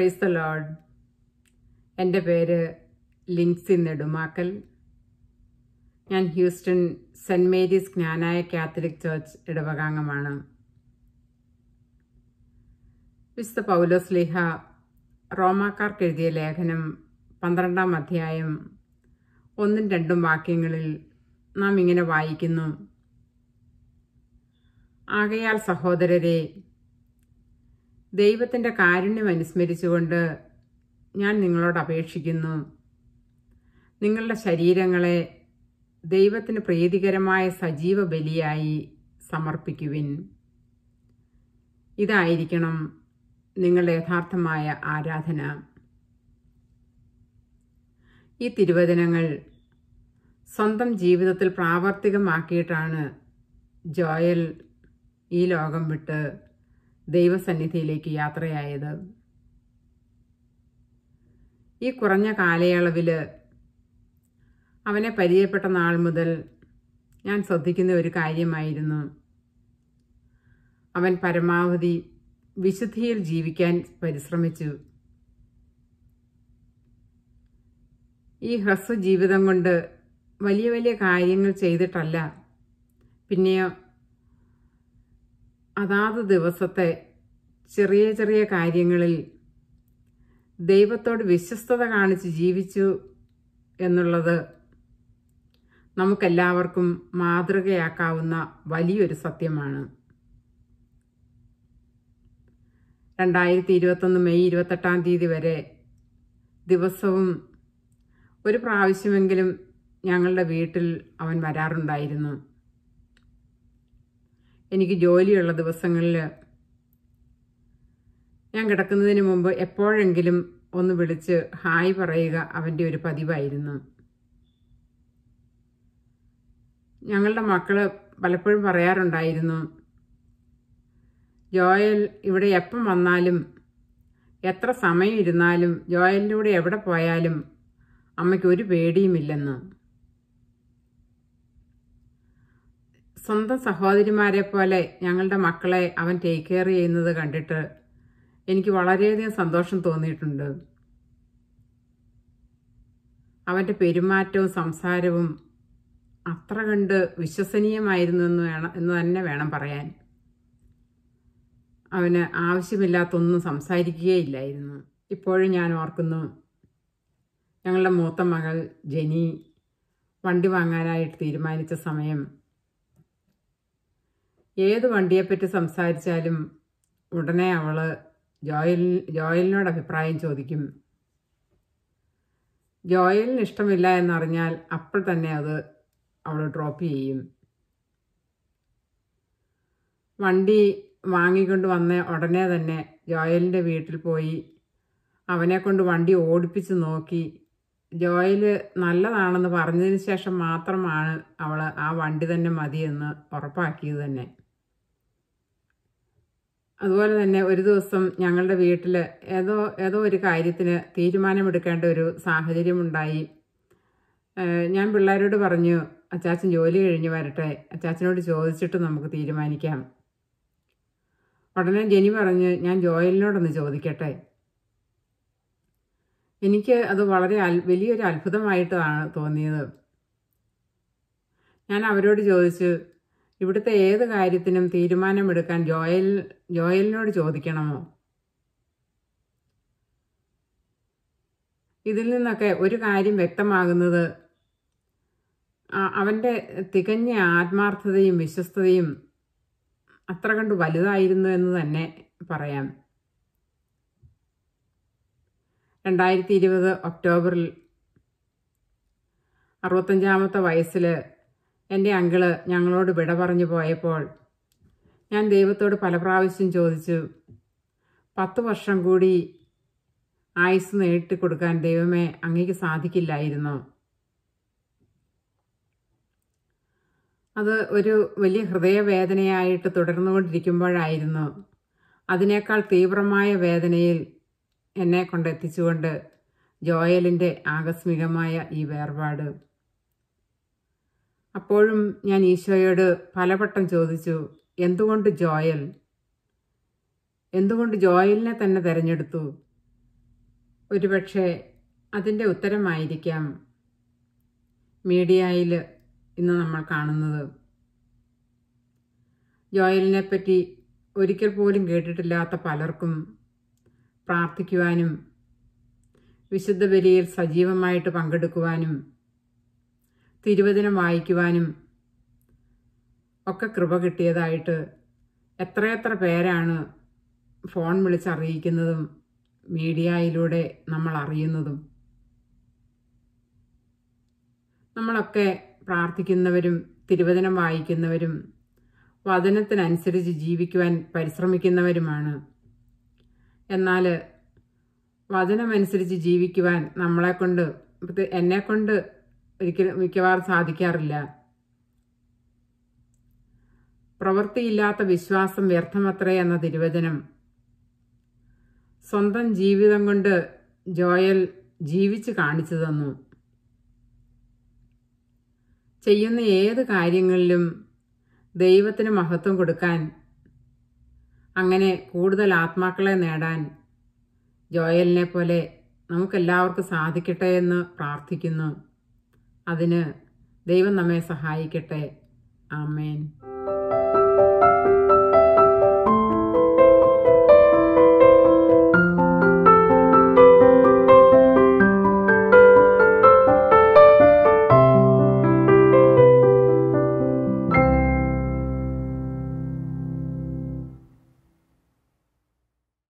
praise the load എൻ്റെ പേര് ലിൻസി നെടുമാക്കൽ ഞാൻ Houston Saint Mary's Knanaya Catholic Church ഇടവകാംഗമാണ് വിശുദ്ധ പൗലോസ് ലീഹ റോമാക്കാർക്ക് എഴുതിയ ലേഖനം പന്ത്രണ്ടാം അധ്യായം ഒന്നും രണ്ടും വാക്യങ്ങളിൽ നാം ഇങ്ങനെ വായിക്കുന്നു ആകയാൽ സഹോദരരെ ദൈവത്തിൻ്റെ കാരുണ്യം അനുസ്മരിച്ചുകൊണ്ട് ഞാൻ നിങ്ങളോട് അപേക്ഷിക്കുന്നു നിങ്ങളുടെ ശരീരങ്ങളെ ദൈവത്തിന് പ്രീതികരമായ സജീവ ബലിയായി സമർപ്പിക്കുവിൻ ഇതായിരിക്കണം നിങ്ങളുടെ യഥാർത്ഥമായ ആരാധന ഈ തിരുവചനങ്ങൾ സ്വന്തം ജീവിതത്തിൽ പ്രാവർത്തികമാക്കിയിട്ടാണ് ജോയൽ ഈ ലോകം വിട്ട് ദൈവസന്നിധിയിലേക്ക് യാത്രയായത് ഈ കുറഞ്ഞ കാലയളവിൽ അവനെ പരിചയപ്പെട്ട നാൾ മുതൽ ഞാൻ ശ്രദ്ധിക്കുന്ന ഒരു കാര്യമായിരുന്നു അവൻ പരമാവധി വിശുദ്ധിയിൽ ജീവിക്കാൻ പരിശ്രമിച്ചു ഈ ഹ്രസ്വ ജീവിതം കൊണ്ട് വലിയ വലിയ കാര്യങ്ങൾ ചെയ്തിട്ടല്ല പിന്നെയോ അതാത് ദിവസത്തെ ചെറിയ ചെറിയ കാര്യങ്ങളിൽ ദൈവത്തോട് വിശ്വസ്തത കാണിച്ച് ജീവിച്ചു എന്നുള്ളത് നമുക്കെല്ലാവർക്കും മാതൃകയാക്കാവുന്ന വലിയൊരു സത്യമാണ് രണ്ടായിരത്തി ഇരുപത്തൊന്ന് മെയ് ഇരുപത്തെട്ടാം തീയതി വരെ ദിവസവും ഒരു പ്രാവശ്യമെങ്കിലും ഞങ്ങളുടെ വീട്ടിൽ അവൻ വരാറുണ്ടായിരുന്നു എനിക്ക് ജോലിയുള്ള ദിവസങ്ങളിൽ ഞാൻ കിടക്കുന്നതിന് മുമ്പ് എപ്പോഴെങ്കിലും ഒന്ന് വിളിച്ച് ഹായ് പറയുക അവൻ്റെ ഒരു പതിവായിരുന്നു ഞങ്ങളുടെ മക്കൾ പലപ്പോഴും പറയാറുണ്ടായിരുന്നു ജോയൽ ഇവിടെ എപ്പം വന്നാലും എത്ര സമയം ഇരുന്നാലും ജോയലിൻ്റെ കൂടെ എവിടെ പോയാലും അമ്മയ്ക്ക് ഒരു പേടിയുമില്ലെന്ന് സ്വന്തം സഹോദരിമാരെ പോലെ ഞങ്ങളുടെ മക്കളെ അവൻ ടേക്ക് കെയർ ചെയ്യുന്നത് കണ്ടിട്ട് എനിക്ക് വളരെയധികം സന്തോഷം തോന്നിയിട്ടുണ്ട് അവൻ്റെ പെരുമാറ്റവും സംസാരവും അത്ര കണ്ട് വിശ്വസനീയമായിരുന്നു എന്ന് വേണം എന്ന് തന്നെ വേണം പറയാൻ അവന് ആവശ്യമില്ലാത്തൊന്നും സംസാരിക്കുകയില്ലായിരുന്നു ഇപ്പോഴും ഞാൻ ഓർക്കുന്നു ഞങ്ങളുടെ മൂത്ത മകൾ ജനി വണ്ടി വാങ്ങാനായിട്ട് തീരുമാനിച്ച സമയം ഏത് വണ്ടിയെപ്പറ്റി സംസാരിച്ചാലും ഉടനെ അവൾ ജോയൽ ജോയലിനോട് അഭിപ്രായം ചോദിക്കും ജോയലിന് ഇഷ്ടമില്ല എന്നറിഞ്ഞാൽ അപ്പോൾ തന്നെ അത് അവൾ ഡ്രോപ്പ് ചെയ്യും വണ്ടി വാങ്ങിക്കൊണ്ട് വന്ന ഉടനെ തന്നെ ജോയലിൻ്റെ വീട്ടിൽ പോയി അവനെ കൊണ്ട് വണ്ടി ഓടിപ്പിച്ച് നോക്കി ജോയൽ നല്ലതാണെന്ന് പറഞ്ഞതിന് ശേഷം മാത്രമാണ് അവൾ ആ വണ്ടി തന്നെ മതിയെന്ന് ഉറപ്പാക്കിയത് തന്നെ അതുപോലെ തന്നെ ഒരു ദിവസം ഞങ്ങളുടെ വീട്ടിൽ ഏതോ ഏതോ ഒരു കാര്യത്തിന് തീരുമാനമെടുക്കേണ്ട ഒരു സാഹചര്യമുണ്ടായി ഞാൻ പിള്ളേരോട് പറഞ്ഞു അച്ചാച്ചൻ ജോലി കഴിഞ്ഞ് വരട്ടെ അച്ചാച്ചനോട് ചോദിച്ചിട്ട് നമുക്ക് തീരുമാനിക്കാം ഉടനെ ജെനി പറഞ്ഞ് ഞാൻ ജോയലിനോടൊന്ന് ചോദിക്കട്ടെ എനിക്ക് അത് വളരെ വലിയൊരു അത്ഭുതമായിട്ടാണ് തോന്നിയത് ഞാൻ അവരോട് ചോദിച്ചു ഇവിടുത്തെ ഏത് കാര്യത്തിനും തീരുമാനമെടുക്കാൻ ജോയൽ ജോയലിനോട് ചോദിക്കണമോ ഇതിൽ നിന്നൊക്കെ ഒരു കാര്യം വ്യക്തമാകുന്നത് അവൻ്റെ തികഞ്ഞ ആത്മാർത്ഥതയും വിശ്വസ്തതയും അത്ര കണ്ട് വലുതായിരുന്നു എന്ന് തന്നെ പറയാം രണ്ടായിരത്തി ഇരുപത് ഒക്ടോബറിൽ അറുപത്തഞ്ചാമത്തെ വയസ്സിൽ എൻ്റെ അങ്കിള് ഞങ്ങളോട് വിട പറഞ്ഞു പോയപ്പോൾ ഞാൻ ദൈവത്തോട് പല പ്രാവശ്യം ചോദിച്ചു പത്ത് വർഷം കൂടി ആയുസ് നേരിട്ട് കൊടുക്കാൻ ദൈവമേ അങ്ങേക്ക് സാധിക്കില്ലായിരുന്നു അത് ഒരു വലിയ ഹൃദയവേദനയായിട്ട് തുടർന്നുകൊണ്ടിരിക്കുമ്പോഴായിരുന്നു അതിനേക്കാൾ തീവ്രമായ വേദനയിൽ എന്നെ കൊണ്ടെത്തിച്ചുകൊണ്ട് ജോയലിൻ്റെ ആകസ്മികമായ ഈ വേർപാട് അപ്പോഴും ഞാൻ ഈശോയോട് പലവട്ടം ചോദിച്ചു എന്തുകൊണ്ട് ജോയൽ എന്തുകൊണ്ട് ജോയലിനെ തന്നെ തിരഞ്ഞെടുത്തു ഒരുപക്ഷെ അതിൻ്റെ ഉത്തരമായിരിക്കാം മീഡിയയിൽ ഇന്ന് നമ്മൾ കാണുന്നത് ജോയലിനെ പറ്റി ഒരിക്കൽ പോലും കേട്ടിട്ടില്ലാത്ത പലർക്കും പ്രാർത്ഥിക്കുവാനും വിശുദ്ധ ബലിയിൽ സജീവമായിട്ട് പങ്കെടുക്കുവാനും തിരുവചനം വായിക്കുവാനും ഒക്കെ കൃപ കിട്ടിയതായിട്ട് എത്രയെത്ര പേരാണ് ഫോൺ വിളിച്ചറിയിക്കുന്നതും മീഡിയയിലൂടെ നമ്മൾ അറിയുന്നതും നമ്മളൊക്കെ പ്രാർത്ഥിക്കുന്നവരും തിരുവചനം വായിക്കുന്നവരും വചനത്തിനനുസരിച്ച് ജീവിക്കുവാൻ പരിശ്രമിക്കുന്നവരുമാണ് എന്നാൽ വചനമനുസരിച്ച് ജീവിക്കുവാൻ നമ്മളെക്കൊണ്ട് എന്നെക്കൊണ്ട് ഒരിക്കലും മിക്കവാറും സാധിക്കാറില്ല പ്രവൃത്തിയില്ലാത്ത വിശ്വാസം വ്യർത്ഥമത്രേ എന്ന തിരുവചനം സ്വന്തം ജീവിതം കൊണ്ട് ജോയൽ ജീവിച്ച് കാണിച്ചു തന്നു ചെയ്യുന്ന ഏത് കാര്യങ്ങളിലും ദൈവത്തിന് മഹത്വം കൊടുക്കാൻ അങ്ങനെ കൂടുതൽ ആത്മാക്കളെ നേടാൻ ജോയലിനെ പോലെ നമുക്കെല്ലാവർക്കും സാധിക്കട്ടെ എന്ന് പ്രാർത്ഥിക്കുന്നു അതിന് ദൈവം നമ്മെ സഹായിക്കട്ടെ ആമേൻ